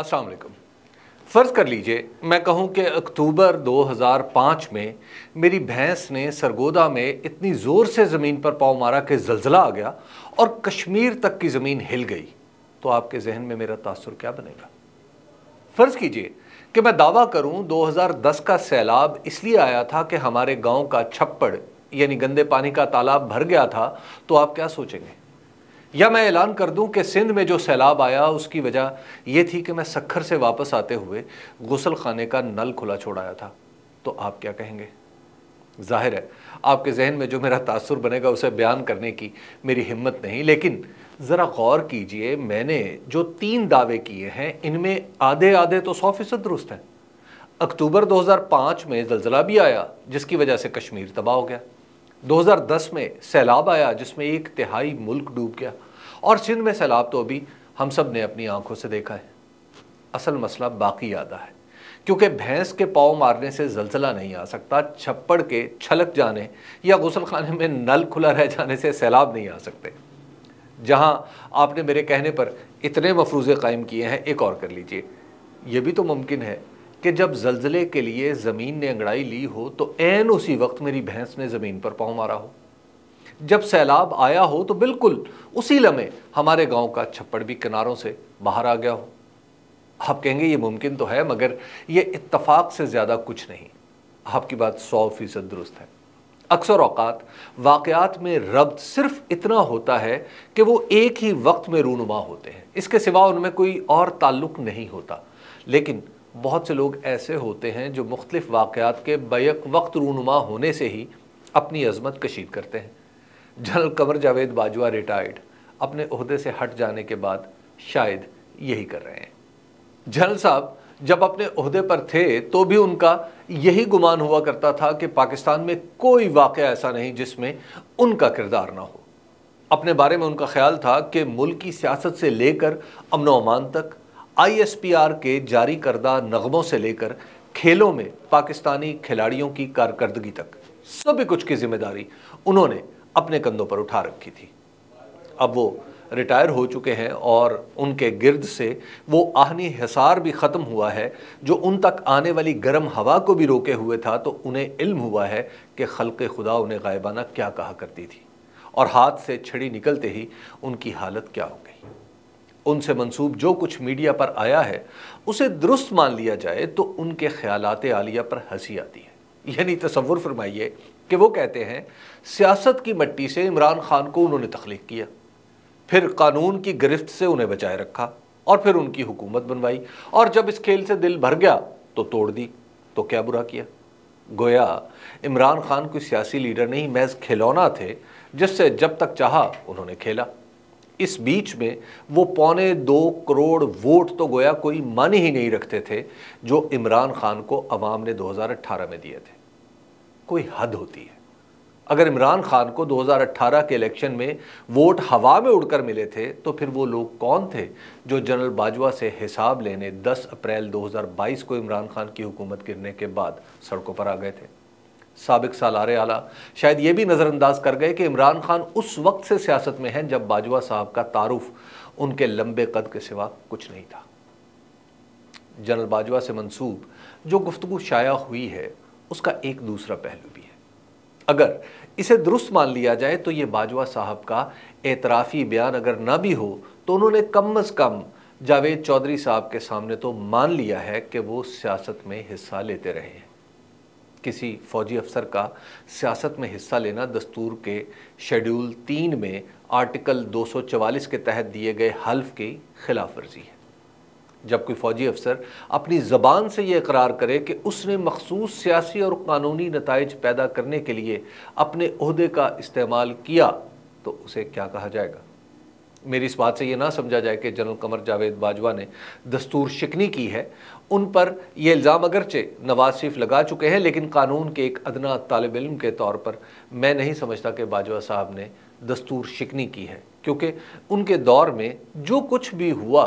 अस्सलाम वालेकुम फ़र्ज़ कर लीजिए मैं कहूँ कि अक्टूबर 2005 में मेरी भैंस ने सरगोदा में इतनी ज़ोर से ज़मीन पर पाँव मारा कि जलजिला आ गया और कश्मीर तक की ज़मीन हिल गई तो आपके जहन में मेरा तासर क्या बनेगा फ़र्ज़ कीजिए कि मैं दावा करूँ 2010 का सैलाब इसलिए आया था कि हमारे गांव का छप्पड़ यानी गंदे पानी का तालाब भर गया था तो आप क्या सोचेंगे या मैं ऐलान कर दूं कि सिंध में जो सैलाब आया उसकी वजह यह थी कि मैं सखर से वापस आते हुए गसल खाने का नल खुला छोड़ाया था तो आप क्या कहेंगे जाहिर है आपके जहन में जो मेरा तासर बनेगा उसे बयान करने की मेरी हिम्मत नहीं लेकिन ज़रा गौर कीजिए मैंने जो तीन दावे किए हैं इनमें आधे आधे तो सौ फीसद दुरुस्त हैं अक्टूबर 2005 में जलजला भी आया जिसकी वजह से कश्मीर तबाह हो गया 2010 में सैलाब आया जिसमें एक तिहाई मुल्क डूब गया और सिंध में सैलाब तो अभी हम सब ने अपनी आंखों से देखा है असल मसला बाकी आदा है क्योंकि भैंस के पाँव मारने से जलजला नहीं आ सकता छप्पड़ के छलक जाने या गुसलखाने खाने में नल खुला रह जाने से सैलाब नहीं आ सकते जहाँ आपने मेरे कहने पर इतने मफरूज़े कायम किए हैं एक और कर लीजिए यह भी तो मुमकिन है कि जब जलजले के लिए ज़मीन ने अंगड़ाई ली हो तो एन उसी वक्त मेरी भैंस ने ज़मीन पर पाँव मारा हो जब सैलाब आया हो तो बिल्कुल उसी लम्हे हमारे गांव का छप्पड़ भी किनारों से बाहर आ गया हो आप कहेंगे ये मुमकिन तो है मगर ये इतफाक़ से ज़्यादा कुछ नहीं आपकी बात सौ फीसद दुरुस्त है अक्सर अवकात वाक़ात में रब्त सिर्फ इतना होता है कि वो एक ही वक्त में रूनुमा होते हैं इसके सिवा उनमें कोई और ताल्लुक नहीं होता लेकिन बहुत से लोग ऐसे होते हैं जो मुख्तलिफ़ वाक़ात के बैक वक्त रूनुमा होने से ही अपनी अजमत कशीद करते हैं जनरल कमर जावेद बाजवा रिटायर्ड अपने अहदे से हट जाने के बाद शायद यही कर रहे हैं जनरल साहब जब अपने अहदे पर थे तो भी उनका यही गुमान हुआ करता था कि पाकिस्तान में कोई वाक़ ऐसा नहीं जिसमें उनका किरदार ना हो अपने बारे में उनका ख्याल था कि मुल्क की सियासत से लेकर अमन अमान तक आईएसपीआर के जारी करदा नगमों से लेकर खेलों में पाकिस्तानी खिलाड़ियों की कारकर्दगी तक सभी कुछ की जिम्मेदारी उन्होंने अपने कंधों पर उठा रखी थी अब वो रिटायर हो चुके हैं और उनके गिर्द से वो आहनी हिसार भी ख़त्म हुआ है जो उन तक आने वाली गर्म हवा को भी रोके हुए था तो उन्हें इल्म हुआ है कि खलक खुदा उन्हें गायबाना क्या कहा करती थी और हाथ से छड़ी निकलते ही उनकी हालत क्या हो गई उनसे मंसूब जो कुछ मीडिया पर आया है उसे दुरुस्त मान लिया जाए तो उनके ख्याल आलिया पर हंसी आती है यानी तस्वुर फरमाइए कि वो कहते हैं सियासत की मट्टी से इमरान खान को उन्होंने तख्लीक किया फिर कानून की गिरफ्त से उन्हें बचाए रखा और फिर उनकी हुकूमत बनवाई और जब इस खेल से दिल भर गया तो तोड़ दी तो क्या बुरा किया गोया इमरान खान कोई सियासी लीडर नहीं महज खिलौना थे जिससे जब तक चाहा उन्होंने खेला इस बीच में वो पौने दो करोड़ वोट तो गोया कोई मान ही नहीं रखते थे जो इमरान खान को अवाम ने 2018 में दिए थे कोई हद होती है अगर इमरान खान को 2018 के इलेक्शन में वोट हवा में उड़कर मिले थे तो फिर वो लोग कौन थे जो जनरल बाजवा से हिसाब लेने 10 अप्रैल 2022 को इमरान खान की हुकूमत गिरने के बाद सड़कों पर आ गए थे सबक सालार आला शायद ये भी नज़रअंदाज कर गए कि इमरान खान उस वक्त से सियासत में हैं जब बाजवा साहब का तारुफ उनके लंबे कद के सिवा कुछ नहीं था जनरल बाजवा से मंसूब जो गुफ्तु शाया हुई है उसका एक दूसरा पहलू भी है अगर इसे दुरुस्त मान लिया जाए तो ये बाजवा साहब का एतराफ़ी बयान अगर ना भी हो तो उन्होंने कम अज़ कम जावेद चौधरी साहब के सामने तो मान लिया है कि वो सियासत में हिस्सा लेते रहे हैं किसी फौजी अफसर का सियासत में हिस्सा लेना दस्तूर के शेड्यूल तीन में आर्टिकल 244 के तहत दिए गए हल्फ की खिलाफ वर्जी है जब कोई फौजी अफसर अपनी ज़बान से ये करार करे कि उसने मखसूस सियासी और कानूनी नतज पैदा करने के लिए अपने अहदे का इस्तेमाल किया तो उसे क्या कहा जाएगा मेरी इस बात से ये ना समझा जाए कि जनरल कमर जावेद बाजवा ने दस्तूर शिकनी की है उन पर यह इल्ज़ाम अगरचे नवाज शरीफ लगा चुके हैं लेकिन कानून के एक अदना तालब इम के तौर पर मैं नहीं समझता कि बाजवा साहब ने दस्तूर शिकनी की है क्योंकि उनके दौर में जो कुछ भी हुआ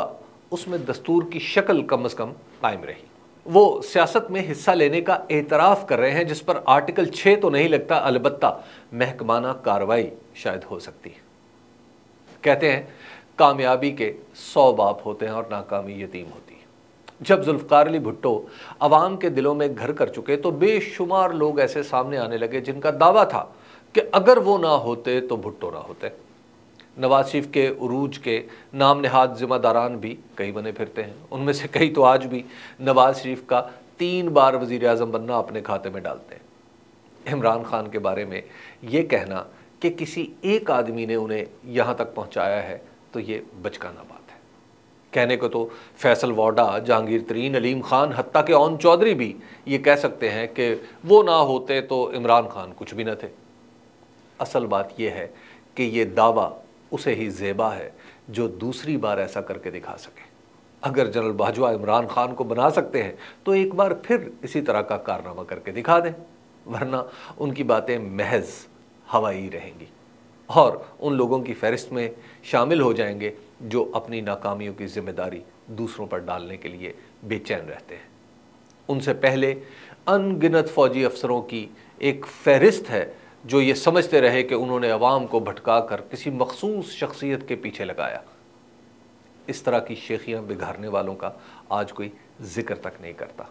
उसमें दस्तूर की शक्ल कम अज़ कम कायम रही वो सियासत में हिस्सा लेने का एतराफ़ कर रहे हैं जिस पर आर्टिकल छः तो नहीं लगता अलबत् महकमाना कार्रवाई शायद हो सकती है कहते हैं कामयाबी के सौ बाप होते हैं और नाकामी यतीम होती है जब जुल्फकार अली भुट्टो अवाम के दिलों में घर कर चुके तो बेशुमार लोग ऐसे सामने आने लगे जिनका दावा था कि अगर वो ना होते तो भुट्टो ना होते नवाज शरीफ के उरूज के नाम नहाद जिम्मेदारान भी कई बने फिरते हैं उनमें से कई तो आज भी नवाज शरीफ का तीन बार वजीर अजम बनना अपने खाते में डालते हैं इमरान खान के बारे में ये कहना कि किसी एक आदमी ने उन्हें यहाँ तक पहुँचाया है तो ये बचकाना बात है कहने को तो फैसल वाडा जहांगीर तरीन अलीम खान हती के ओन चौधरी भी ये कह सकते हैं कि वो ना होते तो इमरान खान कुछ भी न थे असल बात यह है कि ये दावा उसे ही जेबा है जो दूसरी बार ऐसा करके दिखा सके अगर जनरल बाजवा इमरान खान को बना सकते हैं तो एक बार फिर इसी तरह का कारनामा करके दिखा दें वरना उनकी बातें महज हवाई रहेंगी और उन लोगों की फहरिस्त में शामिल हो जाएंगे जो अपनी नाकामियों की जिम्मेदारी दूसरों पर डालने के लिए बेचैन रहते हैं उनसे पहले अनगिनत फौजी अफसरों की एक फहरिस्त है जो ये समझते रहे कि उन्होंने अवाम को भटका कर किसी मखसूस शख्सियत के पीछे लगाया इस तरह की शेखियाँ बिगाड़ने वालों का आज कोई जिक्र तक नहीं करता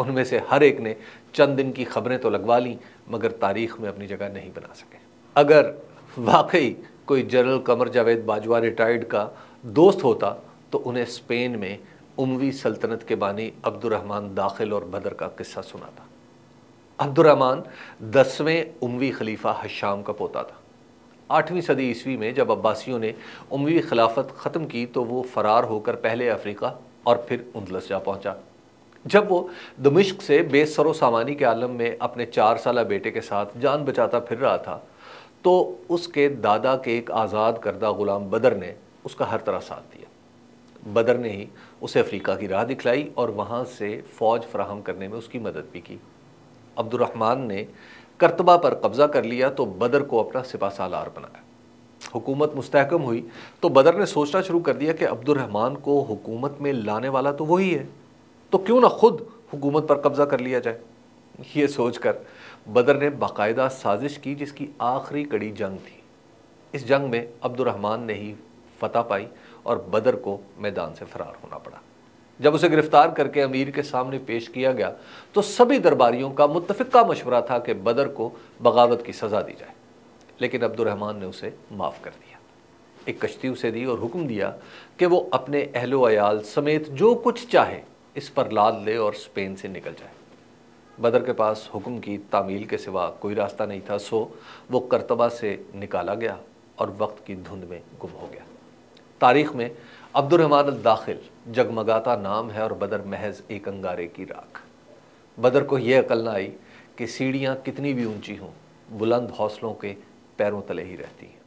उनमें से हर एक ने चंद दिन की खबरें तो लगवा ली मगर तारीख में अपनी जगह नहीं बना सके अगर वाकई कोई जनरल कमर जावेद बाजवा रिटायर्ड का दोस्त होता तो उन्हें स्पेन में उमवी सल्तनत के बानी अब्दुलरहमान दाखिल और बदर का किस्सा सुना था अब्दुलरहमान दसवें उमवी खलीफा हशाम का पोता था आठवीं सदी ईस्वी में जब अब्बासियों ने उमवी खिलाफत ख़त्म की तो वो फ़रार होकर पहले अफ्रीका और फिर उंदलस जा पहुँचा जब वो दमिश्क से बेसरो सामानी के आलम में अपने चार साल बेटे के साथ जान बचाता फिर रहा था तो उसके दादा के एक आज़ाद करदा ग़ुलाम बदर ने उसका हर तरह साथ दिया बदर ने ही उसे अफ्रीका की राह दिखलाई और वहाँ से फ़ौज फ्राहम करने में उसकी मदद भी की अब्दुलरहमान ने करतबा पर कब्ज़ा कर लिया तो बदर को अपना सिपा सालार बनाया हुकूमत मुस्तकम हुई तो बदर ने सोचना शुरू कर दिया कि अब्दुलरहमान को हुकूमत में लाने वाला तो वही है तो क्यों ना खुद हुकूमत पर कब्ज़ा कर लिया जाए ये सोचकर बदर ने बाकायदा साजिश की जिसकी आखिरी कड़ी जंग थी इस जंग में अब्दुलरहमान ने ही फतह पाई और बदर को मैदान से फरार होना पड़ा जब उसे गिरफ्तार करके अमीर के सामने पेश किया गया तो सभी दरबारियों का मुतफ़ा मशवरा था कि बदर को बगावत की सज़ा दी जाए लेकिन अब्दुलरहमान ने उसे माफ़ कर दिया एक कश्ती उसे दी और हुक्म दिया कि वो अपने अहलोयाल समेत जो कुछ चाहे इस पर लाद ले और स्पेन से निकल जाए बदर के पास हुक्म की तामील के सिवा कोई रास्ता नहीं था सो वो करतबा से निकाला गया और वक्त की धुंध में गुम हो गया तारीख में अब्दुलरहमान दाखिल जगमगाता नाम है और बदर महज एक अंगारे की राख बदर को यह अकल ना आई कि सीढ़ियाँ कितनी भी ऊंची हों बुलंद हौसलों के पैरों तले ही रहती हैं